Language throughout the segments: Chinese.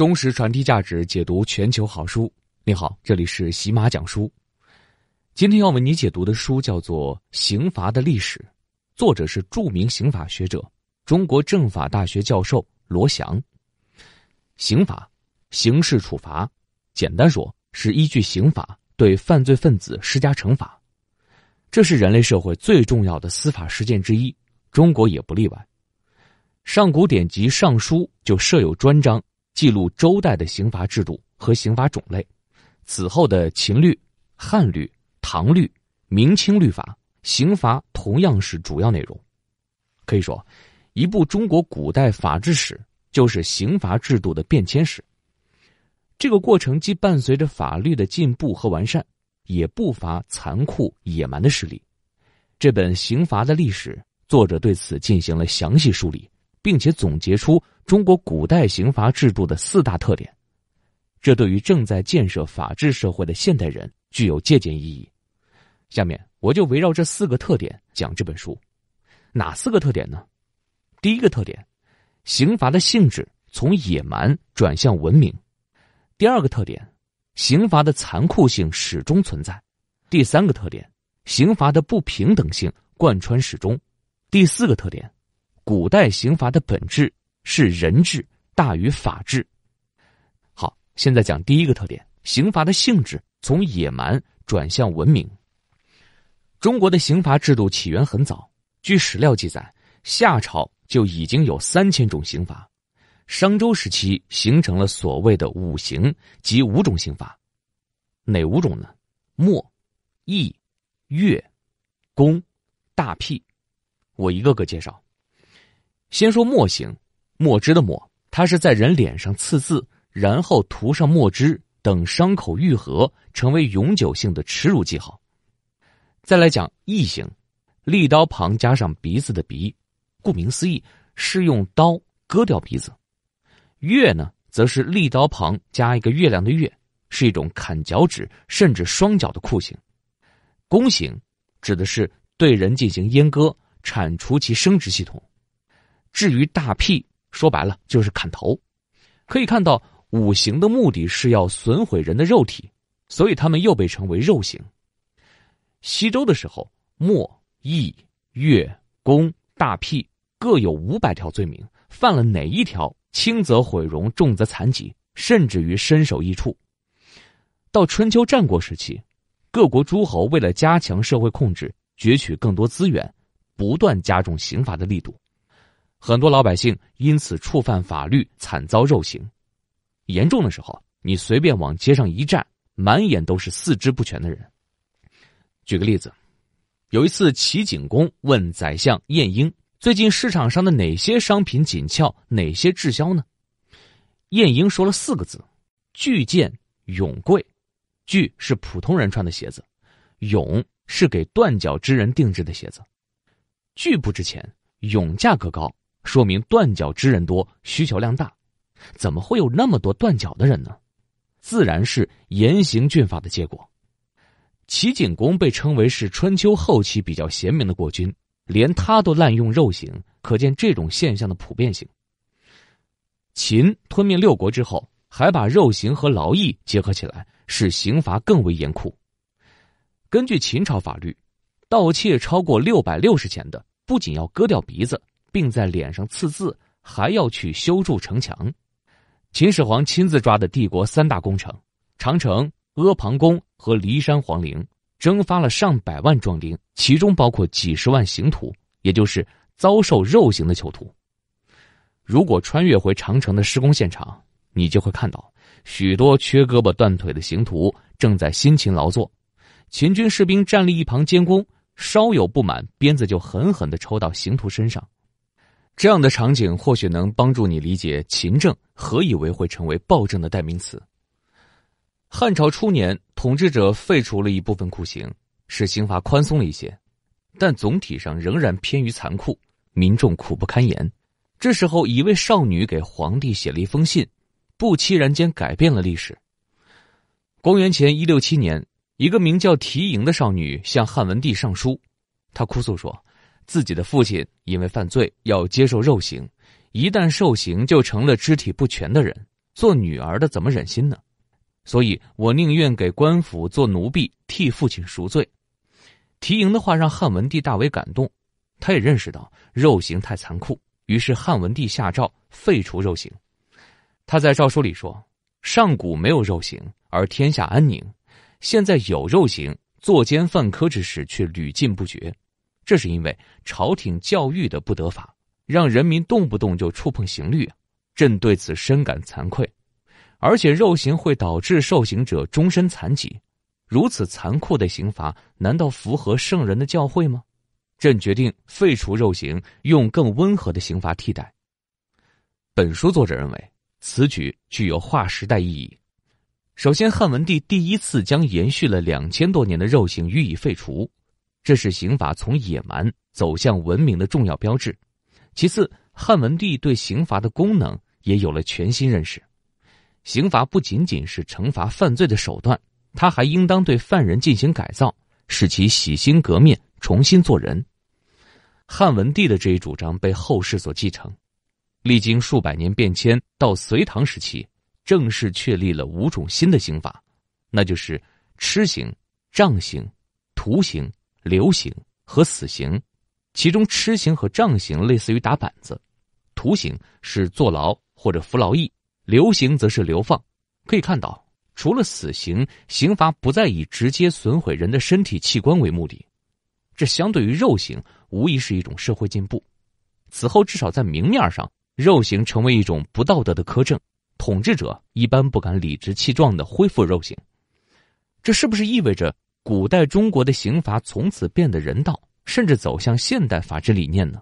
忠实传递价值，解读全球好书。你好，这里是喜马讲书。今天要为你解读的书叫做《刑罚的历史》，作者是著名刑法学者、中国政法大学教授罗翔。刑法，刑事处罚，简单说，是依据刑法对犯罪分子施加惩罚。这是人类社会最重要的司法实践之一，中国也不例外。上古典籍《尚书》就设有专章。记录周代的刑罚制度和刑罚种类，此后的秦律、汉律、唐律、明清律法，刑罚同样是主要内容。可以说，一部中国古代法制史就是刑罚制度的变迁史。这个过程既伴随着法律的进步和完善，也不乏残酷野蛮的事例。这本刑罚的历史，作者对此进行了详细梳理，并且总结出。中国古代刑罚制度的四大特点，这对于正在建设法治社会的现代人具有借鉴意义。下面我就围绕这四个特点讲这本书。哪四个特点呢？第一个特点，刑罚的性质从野蛮转向文明；第二个特点，刑罚的残酷性始终存在；第三个特点，刑罚的不平等性贯穿始终；第四个特点，古代刑罚的本质。是人治大于法治。好，现在讲第一个特点：刑罚的性质从野蛮转向文明。中国的刑罚制度起源很早，据史料记载，夏朝就已经有三千种刑罚；商周时期形成了所谓的“五刑”及五种刑罚，哪五种呢？墨、易、乐、宫、大辟。我一个个介绍。先说墨刑。墨汁的墨，它是在人脸上刺字，然后涂上墨汁，等伤口愈合，成为永久性的耻辱记号。再来讲异形，利刀旁加上鼻子的鼻，顾名思义是用刀割掉鼻子。月呢，则是利刀旁加一个月亮的月，是一种砍脚趾甚至双脚的酷刑。弓刑指的是对人进行阉割，铲除其生殖系统。至于大辟说白了就是砍头，可以看到，五行的目的是要损毁人的肉体，所以他们又被称为肉刑。西周的时候，墨、邑、刖、宫、大辟各有五百条罪名，犯了哪一条，轻则毁容，重则残疾，甚至于身首异处。到春秋战国时期，各国诸侯为了加强社会控制，攫取更多资源，不断加重刑罚的力度。很多老百姓因此触犯法律，惨遭肉刑。严重的时候，你随便往街上一站，满眼都是四肢不全的人。举个例子，有一次齐景公问宰相晏婴：“最近市场上的哪些商品紧俏，哪些滞销呢？”晏婴说了四个字：“巨贱永贵。”巨是普通人穿的鞋子，永是给断脚之人定制的鞋子。巨不值钱，永价格高。说明断脚之人多，需求量大。怎么会有那么多断脚的人呢？自然是严刑峻法的结果。齐景公被称为是春秋后期比较贤明的国君，连他都滥用肉刑，可见这种现象的普遍性。秦吞灭六国之后，还把肉刑和劳役结合起来，使刑罚更为严酷。根据秦朝法律，盗窃超过六百六十钱的，不仅要割掉鼻子。并在脸上刺字，还要去修筑城墙。秦始皇亲自抓的帝国三大工程：长城、阿房宫和骊山皇陵，征发了上百万壮丁，其中包括几十万刑徒，也就是遭受肉刑的囚徒。如果穿越回长城的施工现场，你就会看到许多缺胳膊断腿的刑徒正在辛勤劳作，秦军士兵站立一旁监工，稍有不满，鞭子就狠狠的抽到刑徒身上。这样的场景或许能帮助你理解秦政何以为会成为暴政的代名词。汉朝初年，统治者废除了一部分酷刑，使刑罚宽松了一些，但总体上仍然偏于残酷，民众苦不堪言。这时候，一位少女给皇帝写了一封信，不期然间改变了历史。公元前一六七年，一个名叫缇萦的少女向汉文帝上书，她哭诉说。自己的父亲因为犯罪要接受肉刑，一旦受刑就成了肢体不全的人。做女儿的怎么忍心呢？所以我宁愿给官府做奴婢，替父亲赎罪。缇萦的话让汉文帝大为感动，他也认识到肉刑太残酷，于是汉文帝下诏废除肉刑。他在诏书里说：“上古没有肉刑，而天下安宁；现在有肉刑，作奸犯科之事却屡禁不绝。”这是因为朝廷教育的不得法，让人民动不动就触碰刑律。朕对此深感惭愧，而且肉刑会导致受刑者终身残疾，如此残酷的刑罚难道符合圣人的教诲吗？朕决定废除肉刑，用更温和的刑罚替代。本书作者认为此举具有划时代意义。首先，汉文帝第一次将延续了两千多年的肉刑予以废除。这是刑法从野蛮走向文明的重要标志。其次，汉文帝对刑罚的功能也有了全新认识：刑罚不仅仅是惩罚犯罪的手段，他还应当对犯人进行改造，使其洗心革面，重新做人。汉文帝的这一主张被后世所继承，历经数百年变迁，到隋唐时期正式确立了五种新的刑法，那就是痴刑、杖刑、徒刑。流刑和死刑，其中痴刑和杖刑类似于打板子，徒刑是坐牢或者服劳役，流刑则是流放。可以看到，除了死刑，刑罚不再以直接损毁人的身体器官为目的，这相对于肉刑无疑是一种社会进步。此后，至少在明面上，肉刑成为一种不道德的苛政，统治者一般不敢理直气壮的恢复肉刑。这是不是意味着？古代中国的刑罚从此变得人道，甚至走向现代法治理念呢？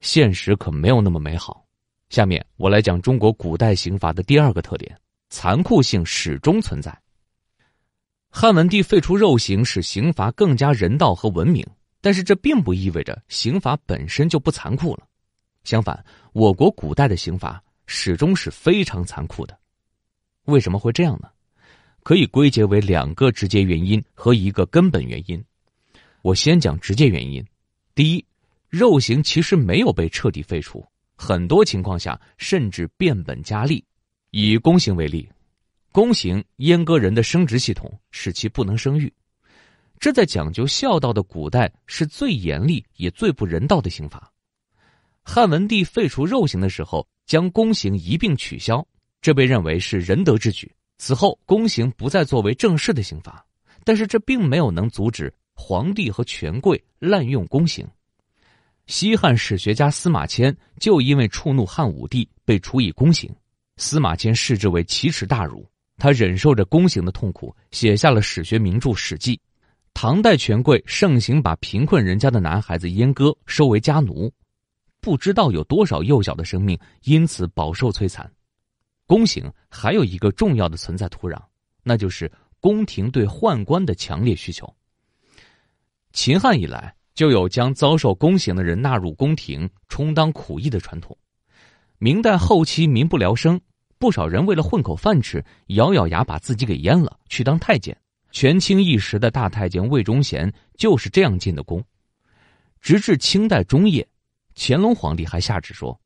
现实可没有那么美好。下面我来讲中国古代刑罚的第二个特点：残酷性始终存在。汉文帝废除肉刑，使刑罚更加人道和文明，但是这并不意味着刑罚本身就不残酷了。相反，我国古代的刑罚始终是非常残酷的。为什么会这样呢？可以归结为两个直接原因和一个根本原因。我先讲直接原因。第一，肉刑其实没有被彻底废除，很多情况下甚至变本加厉。以宫刑为例，宫刑阉割人的生殖系统，使其不能生育。这在讲究孝道的古代是最严厉也最不人道的刑罚。汉文帝废除肉刑的时候，将宫刑一并取消，这被认为是仁德之举。此后，宫刑不再作为正式的刑罚，但是这并没有能阻止皇帝和权贵滥用宫刑。西汉史学家司马迁就因为触怒汉武帝被处以宫刑，司马迁视之为奇耻大辱，他忍受着宫刑的痛苦，写下了史学名著《史记》。唐代权贵盛行把贫困人家的男孩子阉割收为家奴，不知道有多少幼小的生命因此饱受摧残。宫刑还有一个重要的存在土壤，那就是宫廷对宦官的强烈需求。秦汉以来就有将遭受宫刑的人纳入宫廷充当苦役的传统。明代后期，民不聊生，不少人为了混口饭吃，咬咬牙把自己给阉了，去当太监。权倾一时的大太监魏忠贤就是这样进的宫。直至清代中叶，乾隆皇帝还下旨说：“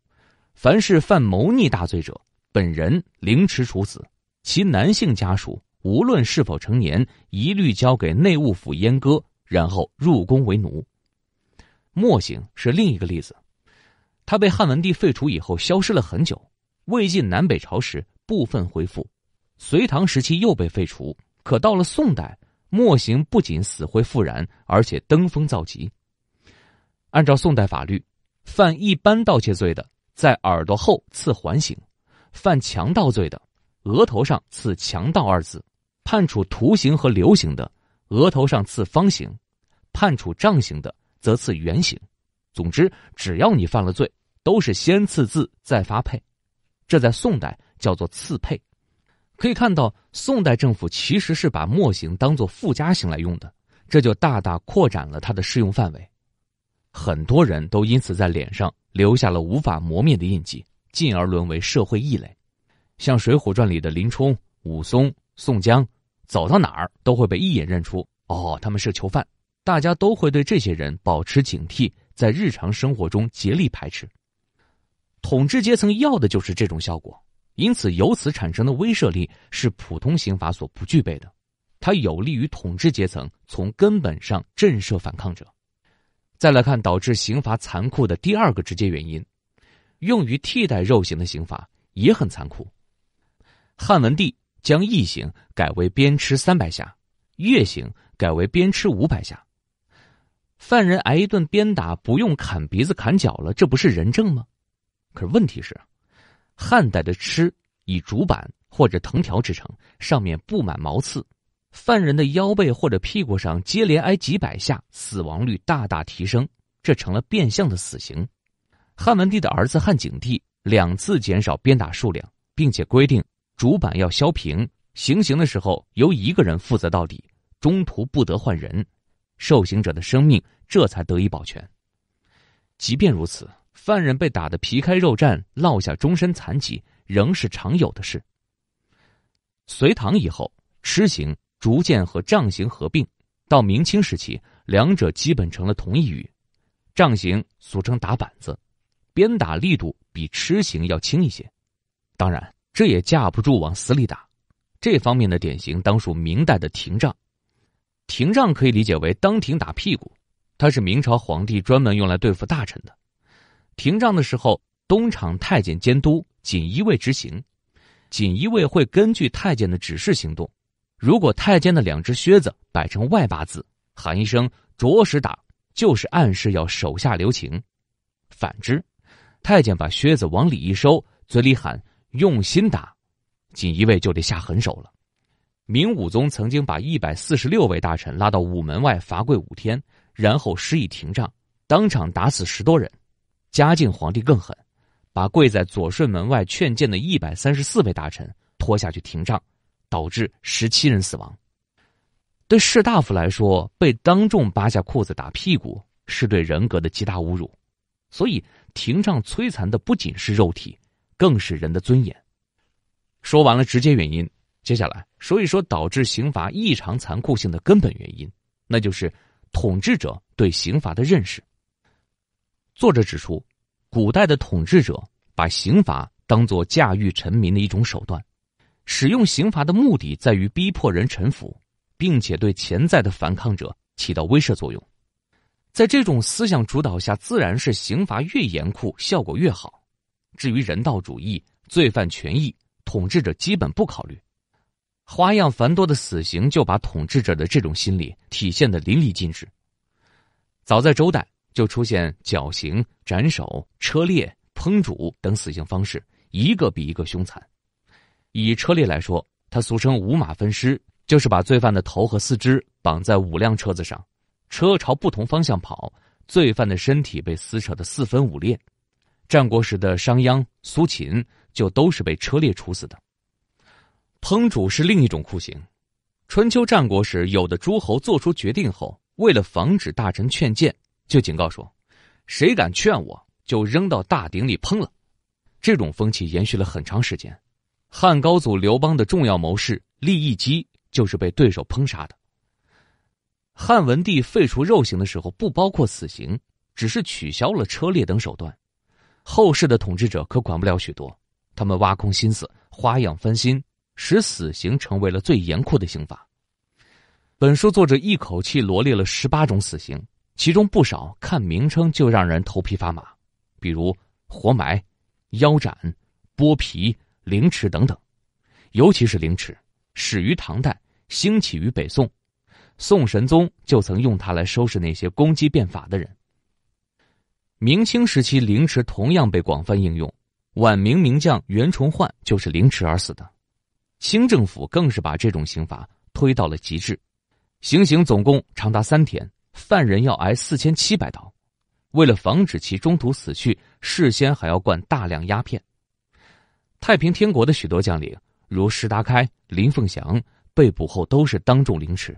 凡是犯谋逆大罪者。”本人凌迟处死，其男性家属无论是否成年，一律交给内务府阉割，然后入宫为奴。墨刑是另一个例子，他被汉文帝废除以后消失了很久，魏晋南北朝时部分恢复，隋唐时期又被废除。可到了宋代，墨刑不仅死灰复燃，而且登峰造极。按照宋代法律，犯一般盗窃罪的，在耳朵后刺环形。犯强盗罪的，额头上刺“强盗”二字；判处徒刑和流刑的，额头上刺方形；判处杖刑的，则刺圆形。总之，只要你犯了罪，都是先刺字再发配。这在宋代叫做刺配。可以看到，宋代政府其实是把墨刑当做附加刑来用的，这就大大扩展了它的适用范围。很多人都因此在脸上留下了无法磨灭的印记。进而沦为社会异类，像《水浒传》里的林冲、武松、宋江，走到哪儿都会被一眼认出。哦，他们是囚犯，大家都会对这些人保持警惕，在日常生活中竭力排斥。统治阶层要的就是这种效果，因此由此产生的威慑力是普通刑法所不具备的，它有利于统治阶层从根本上震慑反抗者。再来看导致刑罚残酷的第二个直接原因。用于替代肉刑的刑罚也很残酷。汉文帝将缢刑改为鞭笞三百下，月刑改为鞭笞五百下。犯人挨一顿鞭打不用砍鼻子砍脚了，这不是人证吗？可是问题是，汉代的笞以竹板或者藤条制成，上面布满毛刺，犯人的腰背或者屁股上接连挨几百下，死亡率大大提升，这成了变相的死刑。汉文帝的儿子汉景帝两次减少鞭打数量，并且规定竹板要削平。行刑的时候由一个人负责到底，中途不得换人，受刑者的生命这才得以保全。即便如此，犯人被打得皮开肉绽，落下终身残疾仍是常有的事。隋唐以后，笞刑逐渐和杖刑合并，到明清时期，两者基本成了同义语，杖刑俗称打板子。鞭打力度比吃刑要轻一些，当然这也架不住往死里打。这方面的典型当属明代的廷杖。廷杖可以理解为当庭打屁股，它是明朝皇帝专门用来对付大臣的。廷杖的时候，东厂太监监督，锦衣卫执行。锦衣卫会根据太监的指示行动。如果太监的两只靴子摆成外八字，喊一声“着实打”，就是暗示要手下留情；反之，太监把靴子往里一收，嘴里喊“用心打”，锦衣卫就得下狠手了。明武宗曾经把一百四十六位大臣拉到午门外罚跪五天，然后施以廷杖，当场打死十多人。嘉靖皇帝更狠，把跪在左顺门外劝谏的一百三十四位大臣拖下去廷杖，导致十七人死亡。对士大夫来说，被当众扒下裤子打屁股，是对人格的极大侮辱。所以，廷杖摧残的不仅是肉体，更是人的尊严。说完了直接原因，接下来说一说导致刑罚异常残酷性的根本原因，那就是统治者对刑罚的认识。作者指出，古代的统治者把刑罚当做驾驭臣民的一种手段，使用刑罚的目的在于逼迫人臣服，并且对潜在的反抗者起到威慑作用。在这种思想主导下，自然是刑罚越严酷，效果越好。至于人道主义、罪犯权益，统治者基本不考虑。花样繁多的死刑，就把统治者的这种心理体现的淋漓尽致。早在周代，就出现绞刑、斩首、车裂、烹煮等死刑方式，一个比一个凶残。以车裂来说，它俗称五马分尸，就是把罪犯的头和四肢绑在五辆车子上。车朝不同方向跑，罪犯的身体被撕扯的四分五裂。战国时的商鞅、苏秦就都是被车裂处死的。烹煮是另一种酷刑。春秋战国时，有的诸侯做出决定后，为了防止大臣劝谏，就警告说：“谁敢劝我，就扔到大鼎里烹了。”这种风气延续了很长时间。汉高祖刘邦的重要谋士郦姬就是被对手烹杀的。汉文帝废除肉刑的时候，不包括死刑，只是取消了车裂等手段。后世的统治者可管不了许多，他们挖空心思，花样翻新，使死刑成为了最严酷的刑罚。本书作者一口气罗列了十八种死刑，其中不少看名称就让人头皮发麻，比如活埋、腰斩、剥皮、凌迟等等。尤其是凌迟，始于唐代，兴起于北宋。宋神宗就曾用它来收拾那些攻击变法的人。明清时期凌迟同样被广泛应用，晚明名将袁崇焕就是凌迟而死的。清政府更是把这种刑罚推到了极致，行刑总共长达三天，犯人要挨四千七百刀，为了防止其中途死去，事先还要灌大量鸦片。太平天国的许多将领，如石达开、林凤祥，被捕后都是当众凌迟。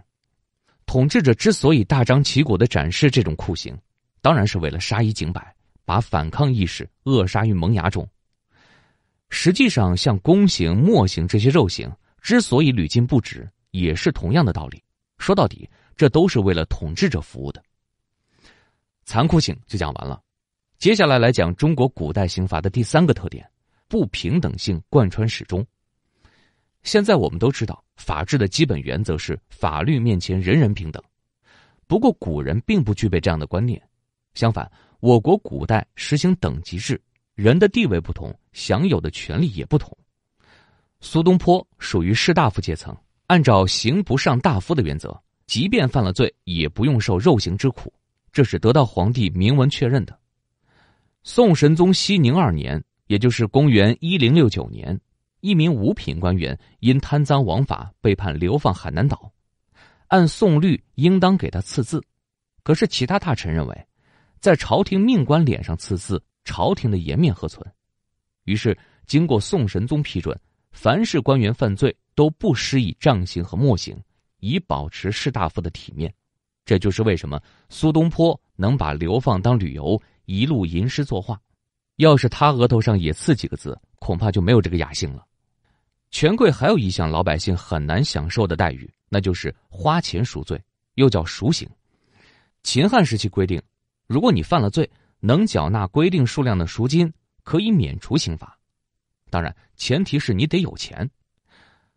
统治者之所以大张旗鼓的展示这种酷刑，当然是为了杀一儆百，把反抗意识扼杀于萌芽中。实际上，像宫刑、墨刑这些肉刑之所以屡禁不止，也是同样的道理。说到底，这都是为了统治者服务的。残酷性就讲完了，接下来来讲中国古代刑罚的第三个特点——不平等性贯穿始终。现在我们都知道，法治的基本原则是法律面前人人平等。不过，古人并不具备这样的观念。相反，我国古代实行等级制，人的地位不同，享有的权利也不同。苏东坡属于士大夫阶层，按照“刑不上大夫”的原则，即便犯了罪，也不用受肉刑之苦。这是得到皇帝明文确认的。宋神宗熙宁二年，也就是公元一零六九年。一名五品官员因贪赃枉法被判流放海南岛，按宋律应当给他赐字，可是其他大臣认为，在朝廷命官脸上赐字，朝廷的颜面何存？于是经过宋神宗批准，凡是官员犯罪都不施以杖刑和墨刑，以保持士大夫的体面。这就是为什么苏东坡能把流放当旅游，一路吟诗作画。要是他额头上也刺几个字，恐怕就没有这个雅兴了。权贵还有一项老百姓很难享受的待遇，那就是花钱赎罪，又叫赎刑。秦汉时期规定，如果你犯了罪，能缴纳规定数量的赎金，可以免除刑罚。当然，前提是你得有钱。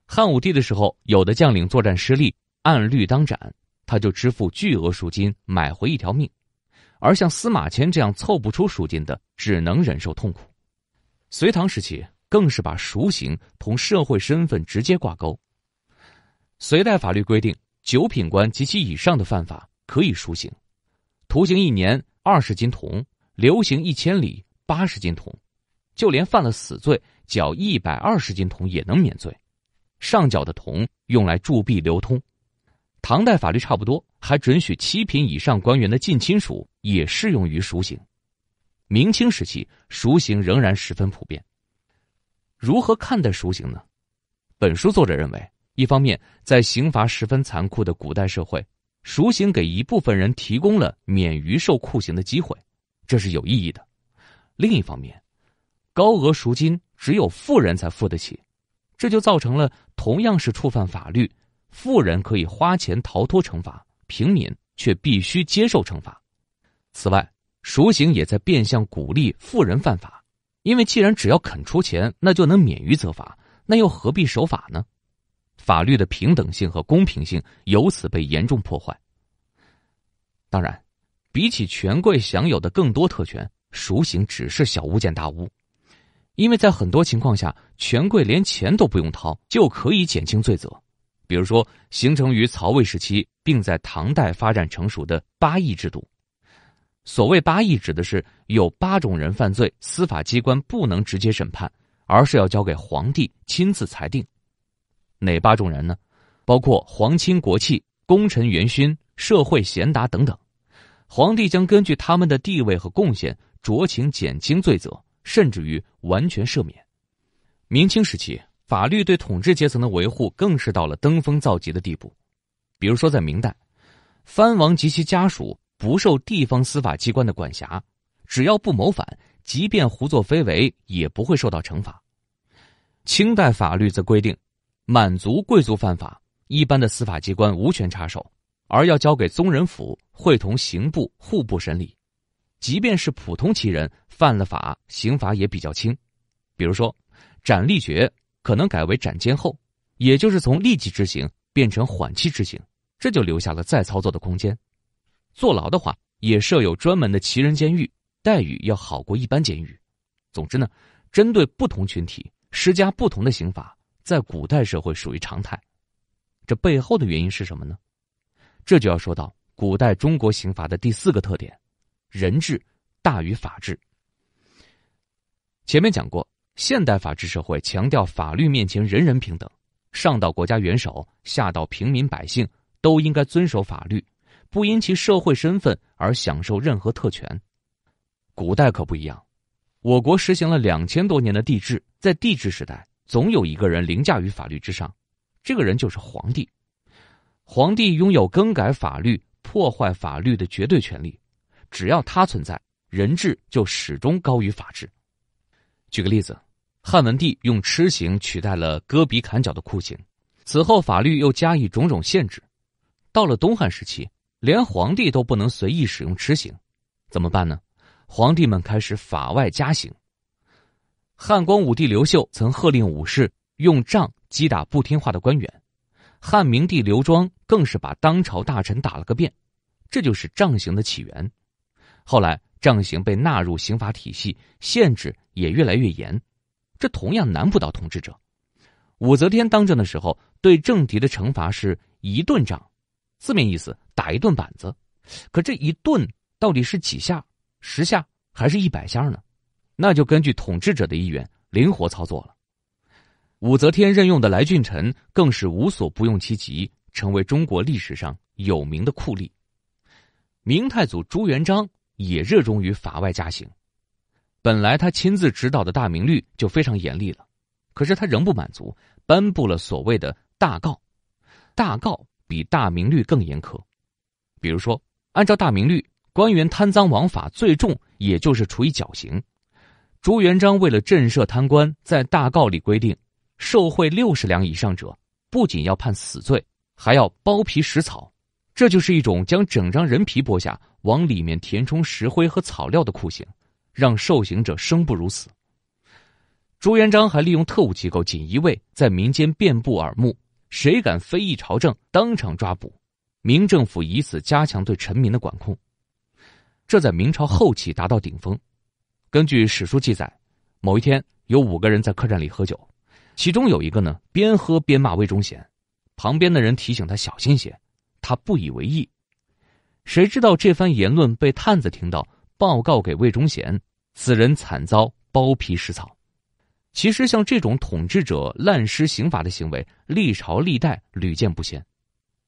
汉武帝的时候，有的将领作战失利，按律当斩，他就支付巨额赎金买回一条命；而像司马迁这样凑不出赎金的，只能忍受痛苦。隋唐时期。更是把赎刑同社会身份直接挂钩。隋代法律规定，九品官及其以上的犯法可以赎刑，徒刑一年二十斤铜，流刑一千里八十斤铜，就连犯了死罪缴一百二十斤铜也能免罪。上缴的铜用来铸币流通。唐代法律差不多，还准许七品以上官员的近亲属也适用于赎刑。明清时期，赎刑仍然十分普遍。如何看待赎刑呢？本书作者认为，一方面，在刑罚十分残酷的古代社会，赎刑给一部分人提供了免于受酷刑的机会，这是有意义的；另一方面，高额赎金只有富人才付得起，这就造成了同样是触犯法律，富人可以花钱逃脱惩罚，平民却必须接受惩罚。此外，赎刑也在变相鼓励富人犯法。因为既然只要肯出钱，那就能免于责罚，那又何必守法呢？法律的平等性和公平性由此被严重破坏。当然，比起权贵享有的更多特权，赎刑只是小巫见大巫。因为在很多情况下，权贵连钱都不用掏就可以减轻罪责，比如说形成于曹魏时期，并在唐代发展成熟的八议制度。所谓八亿，指的是有八种人犯罪，司法机关不能直接审判，而是要交给皇帝亲自裁定。哪八种人呢？包括皇亲国戚、功臣元勋、社会贤达等等。皇帝将根据他们的地位和贡献，酌情减轻罪责，甚至于完全赦免。明清时期，法律对统治阶层的维护更是到了登峰造极的地步。比如说，在明代，藩王及其家属。不受地方司法机关的管辖，只要不谋反，即便胡作非为也不会受到惩罚。清代法律则规定，满族贵族犯法，一般的司法机关无权插手，而要交给宗人府会同刑部、户部审理。即便是普通旗人犯了法，刑罚也比较轻，比如说斩立决，可能改为斩监后，也就是从立即执行变成缓期执行，这就留下了再操作的空间。坐牢的话，也设有专门的奇人监狱，待遇要好过一般监狱。总之呢，针对不同群体施加不同的刑罚，在古代社会属于常态。这背后的原因是什么呢？这就要说到古代中国刑罚的第四个特点：人治大于法治。前面讲过，现代法治社会强调法律面前人人平等，上到国家元首，下到平民百姓，都应该遵守法律。不因其社会身份而享受任何特权，古代可不一样。我国实行了两千多年的帝制，在帝制时代，总有一个人凌驾于法律之上，这个人就是皇帝。皇帝拥有更改法律、破坏法律的绝对权利，只要他存在，人治就始终高于法治。举个例子，汉文帝用痴刑取代了割鼻砍脚的酷刑，此后法律又加以种种限制。到了东汉时期。连皇帝都不能随意使用笞刑，怎么办呢？皇帝们开始法外加刑。汉光武帝刘秀曾喝令武士用杖击打不听话的官员，汉明帝刘庄更是把当朝大臣打了个遍，这就是杖刑的起源。后来，杖刑被纳入刑法体系，限制也越来越严。这同样难不倒统治者。武则天当政的时候，对政敌的惩罚是一顿杖。字面意思打一顿板子，可这一顿到底是几下、十下还是一百下呢？那就根据统治者的意愿灵活操作了。武则天任用的来俊臣更是无所不用其极，成为中国历史上有名的酷吏。明太祖朱元璋也热衷于法外加刑，本来他亲自指导的大明律就非常严厉了，可是他仍不满足，颁布了所谓的大告，大告。比大明律更严苛，比如说，按照大明律，官员贪赃枉法最重也就是处以绞刑。朱元璋为了震慑贪官，在大告里规定，受贿六十两以上者，不仅要判死罪，还要剥皮食草，这就是一种将整张人皮剥下，往里面填充石灰和草料的酷刑，让受刑者生不如死。朱元璋还利用特务机构锦衣卫，在民间遍布耳目。谁敢非议朝政，当场抓捕。明政府以此加强对臣民的管控，这在明朝后期达到顶峰。根据史书记载，某一天有五个人在客栈里喝酒，其中有一个呢边喝边骂魏忠贤，旁边的人提醒他小心些，他不以为意。谁知道这番言论被探子听到，报告给魏忠贤，此人惨遭剥皮食草。其实，像这种统治者滥施刑罚的行为，历朝历代屡见不鲜。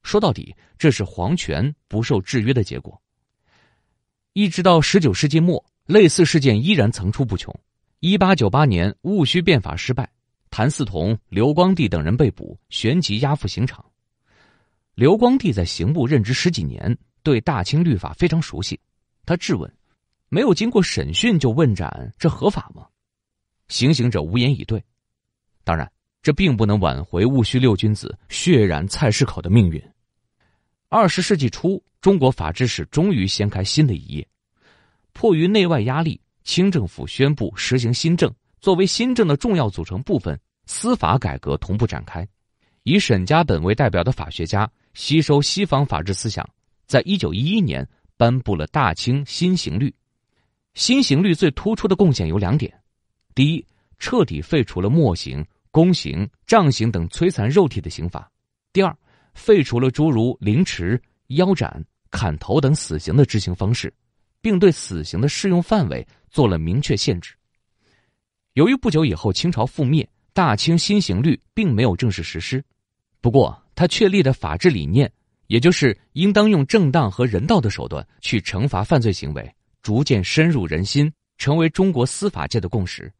说到底，这是皇权不受制约的结果。一直到十九世纪末，类似事件依然层出不穷。一八九八年，戊戌变法失败，谭嗣同、刘光第等人被捕，旋即押赴刑场。刘光第在刑部任职十几年，对大清律法非常熟悉。他质问：“没有经过审讯就问斩，这合法吗？”行刑者无言以对，当然，这并不能挽回戊戌六君子血染菜市口的命运。二十世纪初，中国法制史终于掀开新的一页。迫于内外压力，清政府宣布实行新政。作为新政的重要组成部分，司法改革同步展开。以沈家本为代表的法学家吸收西方法治思想，在一九一一年颁布了《大清新刑律》。新刑律最突出的贡献有两点。第一，彻底废除了墨刑、宫刑、杖刑等摧残肉体的刑罚；第二，废除了诸如凌迟、腰斩、砍头等死刑的执行方式，并对死刑的适用范围做了明确限制。由于不久以后清朝覆灭，大清新刑律并没有正式实施。不过，他确立的法治理念，也就是应当用正当和人道的手段去惩罚犯罪行为，逐渐深入人心，成为中国司法界的共识。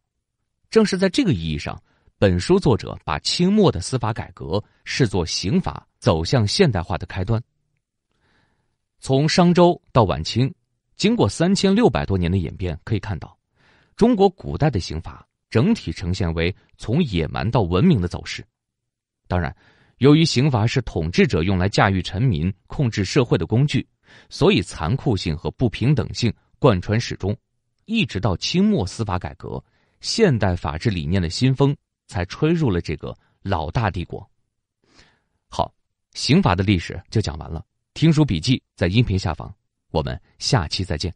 正是在这个意义上，本书作者把清末的司法改革视作刑法走向现代化的开端。从商周到晚清，经过三千六百多年的演变，可以看到，中国古代的刑法整体呈现为从野蛮到文明的走势。当然，由于刑罚是统治者用来驾驭臣民、控制社会的工具，所以残酷性和不平等性贯穿始终，一直到清末司法改革。现代法治理念的新风才吹入了这个老大帝国。好，刑法的历史就讲完了。听书笔记在音频下方，我们下期再见。